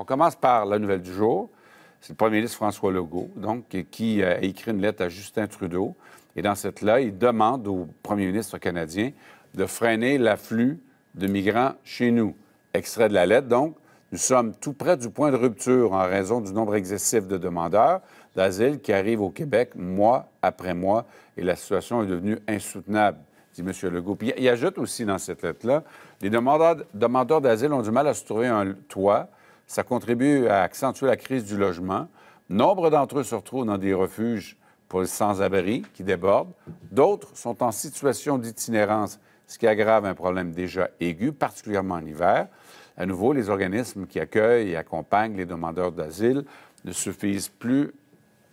On commence par la nouvelle du jour. C'est le premier ministre François Legault, donc, qui euh, a écrit une lettre à Justin Trudeau. Et dans cette lettre, il demande au premier ministre canadien de freiner l'afflux de migrants chez nous. Extrait de la lettre, donc, nous sommes tout près du point de rupture en raison du nombre excessif de demandeurs d'asile qui arrivent au Québec mois après mois et la situation est devenue insoutenable, dit M. Legault. il ajoute aussi dans cette lettre-là, les demandeurs d'asile ont du mal à se trouver un toit ça contribue à accentuer la crise du logement. Nombre d'entre eux se retrouvent dans des refuges pour les sans-abri qui débordent. D'autres sont en situation d'itinérance, ce qui aggrave un problème déjà aigu, particulièrement en hiver. À nouveau, les organismes qui accueillent et accompagnent les demandeurs d'asile ne suffisent plus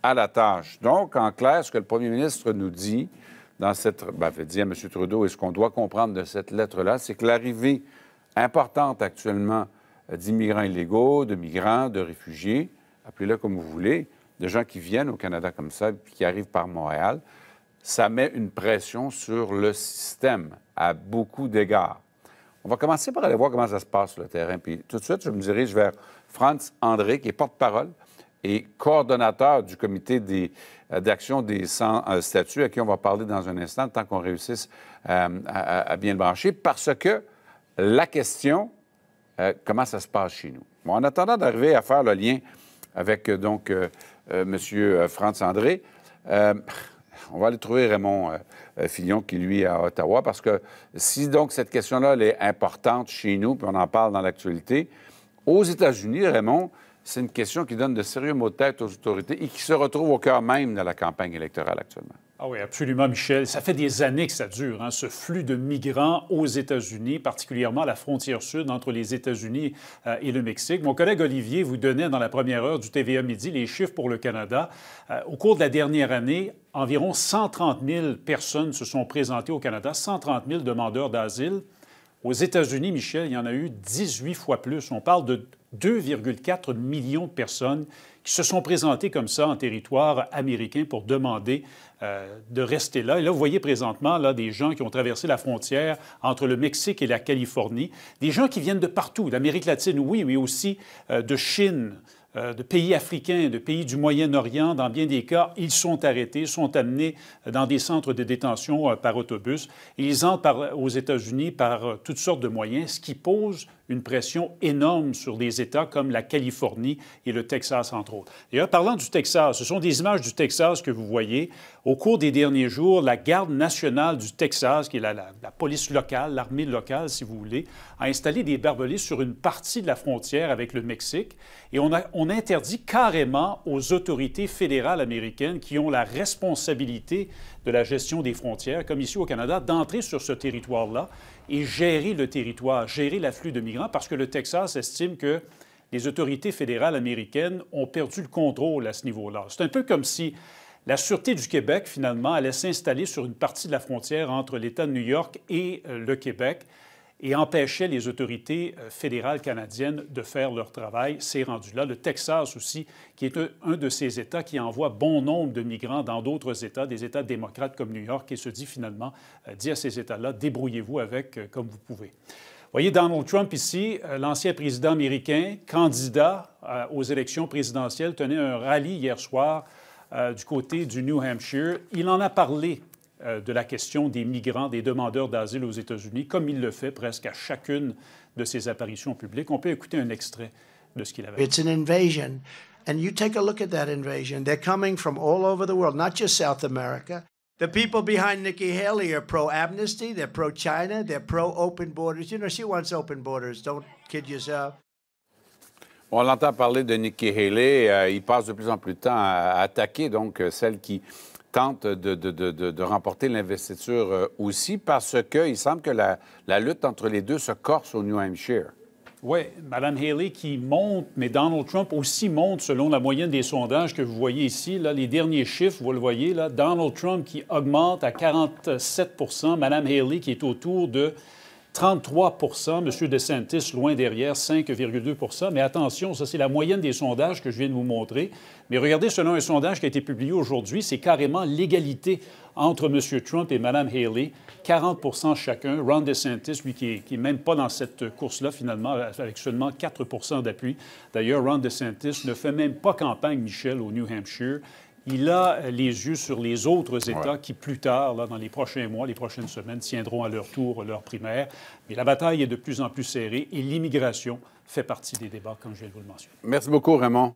à la tâche. Donc, en clair, ce que le premier ministre nous dit dans cette... Ben, dit à M. Trudeau, et ce qu'on doit comprendre de cette lettre-là, c'est que l'arrivée importante actuellement d'immigrants illégaux, de migrants, de réfugiés, appelez-le comme vous voulez, de gens qui viennent au Canada comme ça, puis qui arrivent par Montréal, ça met une pression sur le système à beaucoup d'égards. On va commencer par aller voir comment ça se passe sur le terrain. Puis tout de suite, je me dirige vers Franz André, qui est porte-parole et coordonnateur du comité euh, d'action des, des 100 euh, statuts, à qui on va parler dans un instant, tant qu'on réussisse euh, à, à, bien le brancher, parce que la question euh, comment ça se passe chez nous. en attendant d'arriver à faire le lien avec euh, donc euh, M. Franz André, on va aller trouver Raymond Fillon qui, lui, est à Ottawa, parce que si donc cette question-là est importante chez nous, puis on en parle dans l'actualité, aux États-Unis, Raymond, c'est une question qui donne de sérieux mots de tête aux autorités et qui se retrouve au cœur même de la campagne électorale actuellement. Ah oui, absolument, Michel. Ça fait des années que ça dure, hein, ce flux de migrants aux États-Unis, particulièrement à la frontière sud entre les États-Unis euh, et le Mexique. Mon collègue Olivier vous donnait dans la première heure du TVA Midi les chiffres pour le Canada. Euh, au cours de la dernière année, environ 130 000 personnes se sont présentées au Canada, 130 000 demandeurs d'asile. Aux États-Unis, Michel, il y en a eu 18 fois plus. On parle de 2,4 millions de personnes qui se sont présentées comme ça en territoire américain pour demander euh, de rester là. Et là, vous voyez présentement là, des gens qui ont traversé la frontière entre le Mexique et la Californie, des gens qui viennent de partout, d'Amérique latine, oui, mais aussi euh, de Chine, euh, de pays africains, de pays du Moyen-Orient, dans bien des cas, ils sont arrêtés, sont amenés dans des centres de détention euh, par autobus. Ils entrent aux États-Unis par euh, toutes sortes de moyens, ce qui pose une pression énorme sur des États comme la Californie et le Texas, entre autres. Et parlant du Texas, ce sont des images du Texas que vous voyez. Au cours des derniers jours, la garde nationale du Texas, qui est la, police locale, l'armée locale, si vous voulez, a installé des barbelés sur une partie de la frontière avec le Mexique. Et on a, interdit carrément aux autorités fédérales américaines qui ont la responsabilité de la gestion des frontières, comme ici au Canada, d'entrer sur ce territoire-là et gérer le territoire, gérer l'afflux de migrants, parce que le Texas estime que les autorités fédérales américaines ont perdu le contrôle à ce niveau-là. C'est un peu comme si la Sûreté du Québec, finalement, allait s'installer sur une partie de la frontière entre l'État de New York et euh, le Québec et empêchait les autorités euh, fédérales canadiennes de faire leur travail. C'est rendu là. Le Texas aussi, qui est un de ces États qui envoie bon nombre de migrants dans d'autres États, des États démocrates comme New York, et se dit finalement, euh, dit à ces États-là, débrouillez-vous avec euh, comme vous pouvez. voyez Donald Trump ici, l'ancien président américain, candidat aux élections présidentielles, tenait un rallye hier soir du côté du New Hampshire. Il en a parlé euh, de la question des migrants, des demandeurs d'asile aux États-Unis, comme il le fait presque à chacune de ses apparitions publiques. On peut écouter un extrait de ce qu'il avait dit. It's an invasion. And you take a look at that invasion. They're coming from all over the world, not just South America. The people behind Nikki Haley are pro amnesty, they're pro China, they're pro open borders. You know, she wants open borders. Don't kid yourself. On l'entend parler de Nikki Haley. Euh, il passe de plus en plus de temps à attaquer donc euh, celle qui tente de, remporter l'investiture euh, aussi parce qu'il semble que la, lutte entre les deux se corse au New Hampshire. Oui, Mme Haley qui monte, mais Donald Trump aussi monte selon la moyenne des sondages que vous voyez ici. Là, les derniers chiffres, vous le voyez, là, Donald Trump qui augmente à 47 Mme Haley qui est autour de 33 M. DeSantis loin derrière, 5,2 Mais attention, ça, c'est la moyenne des sondages que je viens de vous montrer. Mais regardez, selon un sondage qui a été publié aujourd'hui, c'est carrément l'égalité entre M. Trump et Mme Haley, 40 chacun. Ron DeSantis, lui, qui n'est même pas dans cette course-là, finalement, avec seulement 4 d'appui. D'ailleurs, Ron DeSantis ne fait même pas campagne, Michel, au New Hampshire il a les yeux sur les autres États qui, plus tard, dans les prochains mois, les prochaines semaines, tiendront à leur tour leur primaire. Mais la bataille est de plus en plus serrée et l'immigration fait partie des débats, quand je viens de vous le mentionner. Merci beaucoup, Raymond.